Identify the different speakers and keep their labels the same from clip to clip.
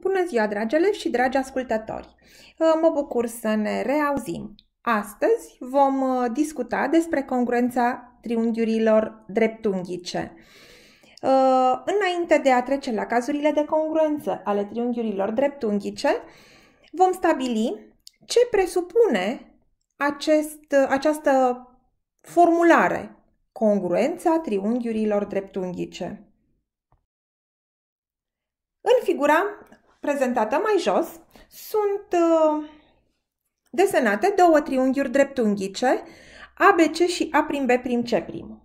Speaker 1: Bună ziua, dragi elevi și dragi ascultători! Uh, mă bucur să ne reauzim. Astăzi vom uh, discuta despre congruența triunghiurilor dreptunghice. Uh, înainte de a trece la cazurile de congruență ale triunghiurilor dreptunghice, vom stabili ce presupune acest, această formulare, congruența triunghiurilor dreptunghice. În figura prezentată mai jos, sunt uh, desenate două triunghiuri dreptunghice, ABC și A prim B prim C prim.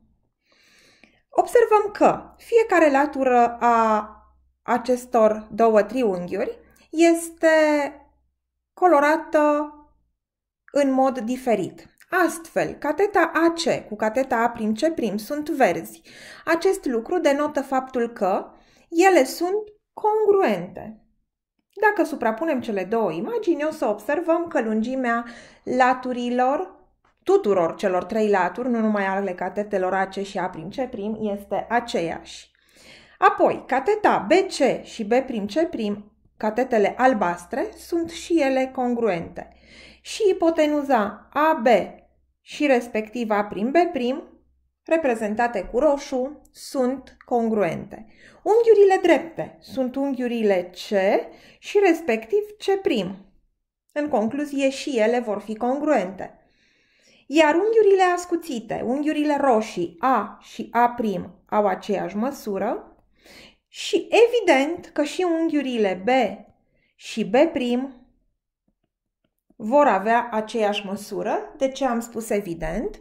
Speaker 1: Observăm că fiecare latură a acestor două triunghiuri este colorată în mod diferit. Astfel, cateta AC cu cateta A prim C prim sunt verzi. Acest lucru denotă faptul că ele sunt congruente. Dacă suprapunem cele două imagini, o să observăm că lungimea laturilor, tuturor celor trei laturi, nu numai ale catetelor AC și A' C', este aceeași. Apoi, cateta BC și b prim prim, catetele albastre, sunt și ele congruente. Și ipotenuza AB și respectiv A', B' prim reprezentate cu roșu, sunt congruente. Unghiurile drepte sunt unghiurile C și respectiv C'. prim. În concluzie, și ele vor fi congruente. Iar unghiurile ascuțite, unghiurile roșii A și A' prim au aceeași măsură și evident că și unghiurile B și B' prim vor avea aceeași măsură, de ce am spus evident,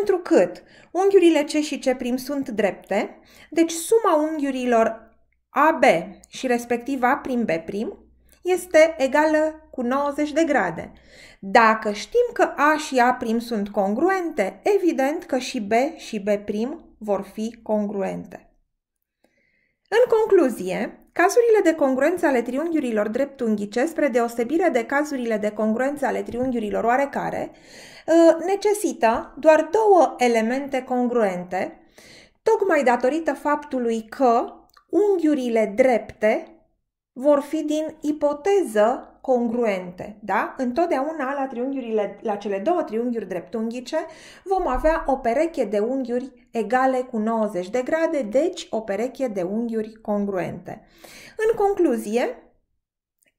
Speaker 1: întrucât unghiurile C și C' sunt drepte, deci suma unghiurilor AB și respectiv A' prim B' prim este egală cu 90 de grade. Dacă știm că A și A' prim sunt congruente, evident că și B și B' prim vor fi congruente. În concluzie, Cazurile de congruență ale triunghiurilor dreptunghice, spre deosebire de cazurile de congruență ale triunghiurilor oarecare, ă, necesită doar două elemente congruente, tocmai datorită faptului că unghiurile drepte vor fi din ipoteză congruente, da? Întotdeauna la triunghiurile, la cele două triunghiuri dreptunghice vom avea o pereche de unghiuri egale cu 90 de grade, deci o pereche de unghiuri congruente. În concluzie,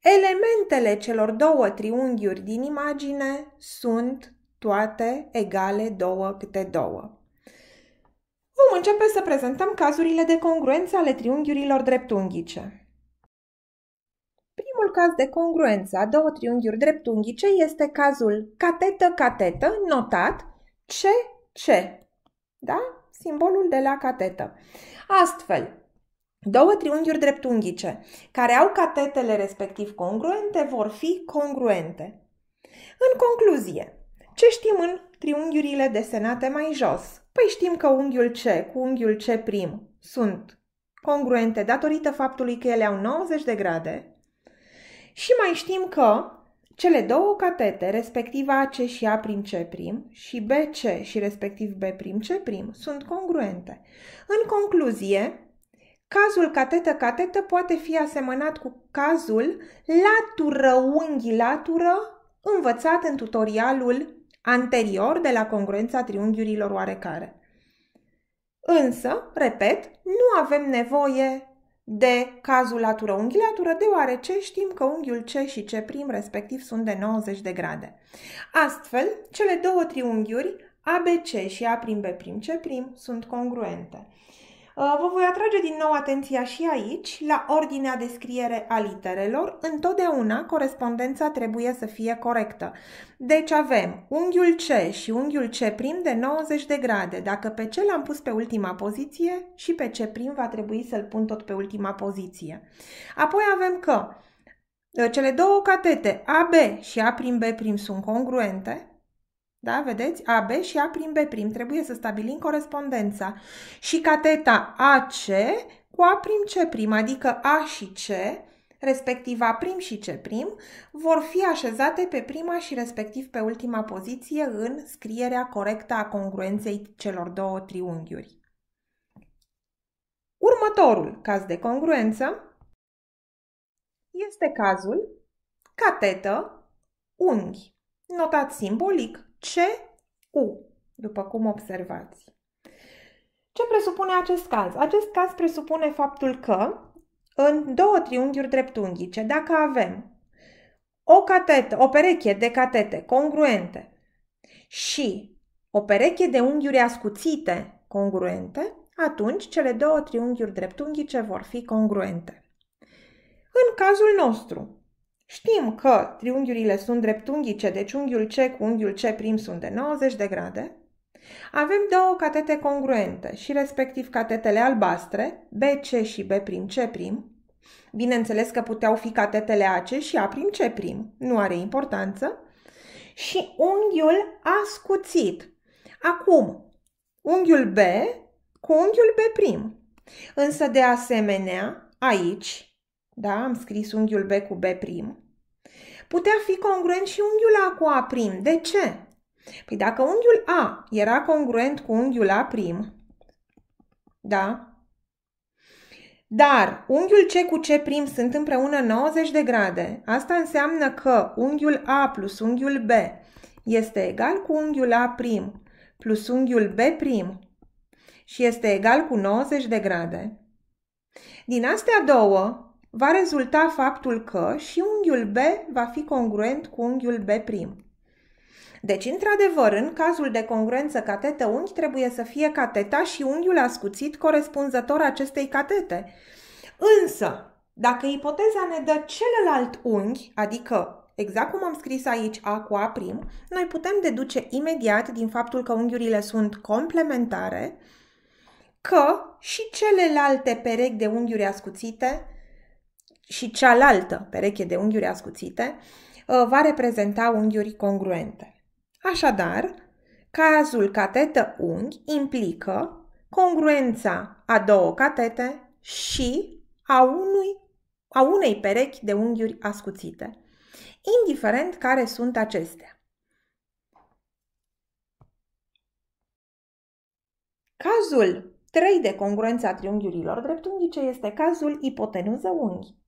Speaker 1: elementele celor două triunghiuri din imagine sunt toate egale două câte două. Vom începe să prezentăm cazurile de congruență ale triunghiurilor dreptunghice. Primul caz de congruență a două triunghiuri dreptunghice este cazul catetă-catetă, notat CC, da? simbolul de la catetă. Astfel, două triunghiuri dreptunghice care au catetele respectiv congruente vor fi congruente. În concluzie, ce știm în triunghiurile desenate mai jos? Păi știm că unghiul C cu unghiul C' sunt congruente datorită faptului că ele au 90 de grade, și mai știm că cele două catete, respectiv AC și A' C' și BC și respectiv B' C', sunt congruente. În concluzie, Cazul catetă-catetă poate fi asemănat cu cazul latură-unghi-latură învățat în tutorialul anterior de la congruența triunghiurilor oarecare. Însă, repet, nu avem nevoie de cazul latură unghi deoarece știm că unghiul C și C' respectiv sunt de 90 de grade. Astfel, cele două triunghiuri ABC și A'B'C' sunt congruente. Uh, vă voi atrage din nou atenția și aici la ordinea de scriere a literelor. Întotdeauna corespondența trebuie să fie corectă. Deci avem unghiul C și unghiul C prim de 90 de grade. Dacă pe C l-am pus pe ultima poziție și pe C prim va trebui să-l pun tot pe ultima poziție. Apoi avem că uh, cele două catete AB și A prim B prim sunt congruente, da? Vedeți? AB și A prim B prim. Trebuie să stabilim corespondența. Și cateta AC cu A prim C prim, adică A și C, respectiv A prim și C prim, vor fi așezate pe prima și respectiv pe ultima poziție în scrierea corectă a congruenței celor două triunghiuri. Următorul caz de congruență este cazul catetă unghi, notat simbolic CU, după cum observați. Ce presupune acest caz? Acest caz presupune faptul că în două triunghiuri dreptunghice, dacă avem o catetă, o pereche de catete congruente și o pereche de unghiuri ascuțite congruente, atunci cele două triunghiuri dreptunghice vor fi congruente. În cazul nostru, Știm că triunghiurile sunt dreptunghice, deci unghiul C cu unghiul C prim sunt de 90 de grade. Avem două catete congruente și respectiv catetele albastre, BC și b prim C prim. Bineînțeles că puteau fi catetele AC și a prim C prim, nu are importanță. Și unghiul ascuțit. Acum, unghiul B cu unghiul B'. prim. Însă, de asemenea, aici, da, am scris unghiul B cu B', prim putea fi congruent și unghiul A cu A prim. De ce? Păi dacă unghiul A era congruent cu unghiul A prim, da? Dar unghiul C cu C prim sunt împreună 90 de grade. Asta înseamnă că unghiul A plus unghiul B este egal cu unghiul A prim plus unghiul B prim și este egal cu 90 de grade. Din astea două, va rezulta faptul că și unghiul B va fi congruent cu unghiul B'. prim. Deci, într-adevăr, în cazul de congruență catete unghi trebuie să fie cateta și unghiul ascuțit corespunzător acestei catete. Însă, dacă ipoteza ne dă celălalt unghi, adică exact cum am scris aici A cu A', prim, noi putem deduce imediat din faptul că unghiurile sunt complementare, că și celelalte perechi de unghiuri ascuțite și cealaltă pereche de unghiuri ascuțite uh, va reprezenta unghiuri congruente. Așadar, cazul catetă unghi implică congruența a două catete și a, unui, a unei perechi de unghiuri ascuțite, indiferent care sunt acestea. Cazul 3 de congruență a triunghiurilor dreptunghice este cazul ipotenuză unghi.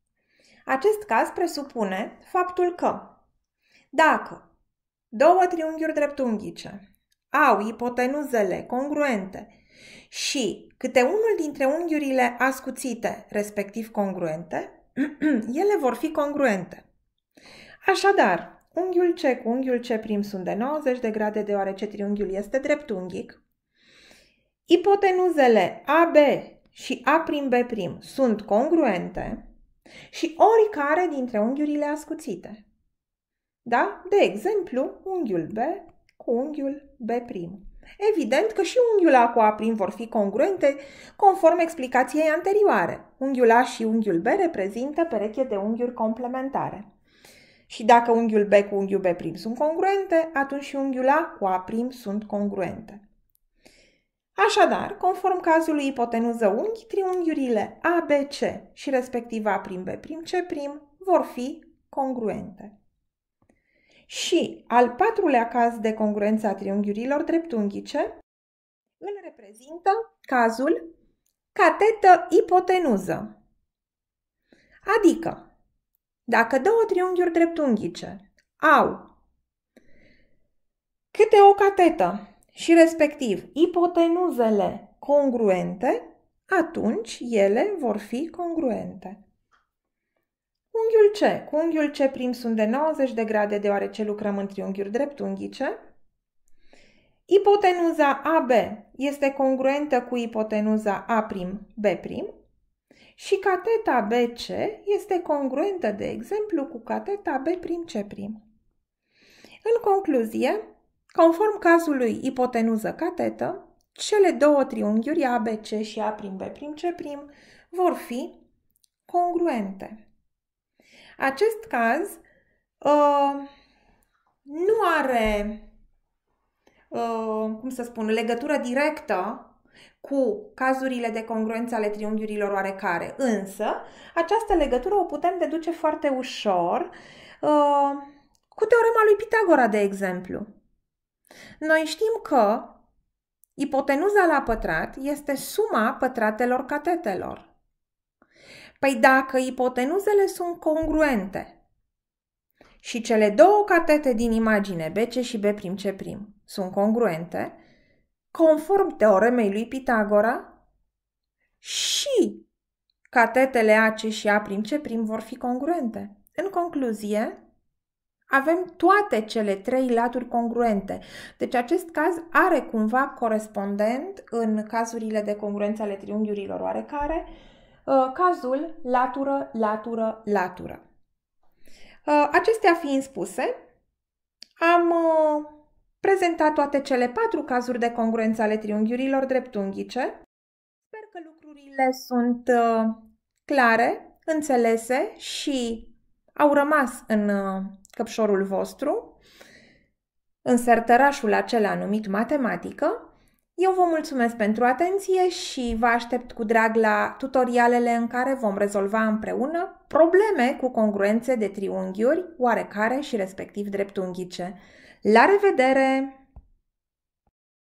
Speaker 1: Acest caz presupune faptul că dacă două triunghiuri dreptunghice au ipotenuzele congruente și câte unul dintre unghiurile ascuțite, respectiv congruente, ele vor fi congruente. Așadar, unghiul C cu unghiul C prim sunt de 90 de grade deoarece triunghiul este dreptunghic. Ipotenuzele AB și A prim B prim sunt congruente și oricare dintre unghiurile ascuțite. Da? De exemplu, unghiul B cu unghiul B'. prim. Evident că și unghiul A cu A' prim vor fi congruente conform explicației anterioare. Unghiul A și unghiul B reprezintă pereche de unghiuri complementare. Și dacă unghiul B cu unghiul B' prim sunt congruente, atunci și unghiul A cu A' prim sunt congruente. Așadar, conform cazului ipotenuză unghi, triunghiurile ABC și respectiv A' prim B' prim C' prim vor fi congruente. Și al patrulea caz de congruență a triunghiurilor dreptunghice îl reprezintă cazul catetă ipotenuză. Adică, dacă două triunghiuri dreptunghice au câte o catetă și respectiv ipotenuzele congruente, atunci ele vor fi congruente. Unghiul C. Cu unghiul C prim sunt de 90 de grade deoarece lucrăm în triunghiuri dreptunghice. Ipotenuza AB este congruentă cu ipotenuza prim și cateta BC este congruentă, de exemplu, cu cateta B prim C prim. În concluzie, Conform cazului ipotenuză-catetă, cele două triunghiuri ABC și A' B' C' vor fi congruente. Acest caz uh, nu are, uh, cum să spun, legătură directă cu cazurile de congruență ale triunghiurilor oarecare, însă această legătură o putem deduce foarte ușor uh, cu teorema lui Pitagora, de exemplu. Noi știm că ipotenuza la pătrat este suma pătratelor catetelor. Păi dacă ipotenuzele sunt congruente și cele două catete din imagine BC și B'C' sunt congruente, conform teoremei lui Pitagora, și catetele AC și A'C' vor fi congruente. În concluzie, avem toate cele trei laturi congruente. Deci acest caz are cumva corespondent în cazurile de congruență ale triunghiurilor oarecare uh, cazul latură, latură, latură. Uh, acestea fiind spuse, am uh, prezentat toate cele patru cazuri de congruență ale triunghiurilor dreptunghice. Sper că lucrurile sunt clare, înțelese și au rămas în căpșorul vostru, în sertărașul acela numit matematică, eu vă mulțumesc pentru atenție și vă aștept cu drag la tutorialele în care vom rezolva împreună probleme cu congruențe de triunghiuri, oarecare și respectiv dreptunghice. La revedere!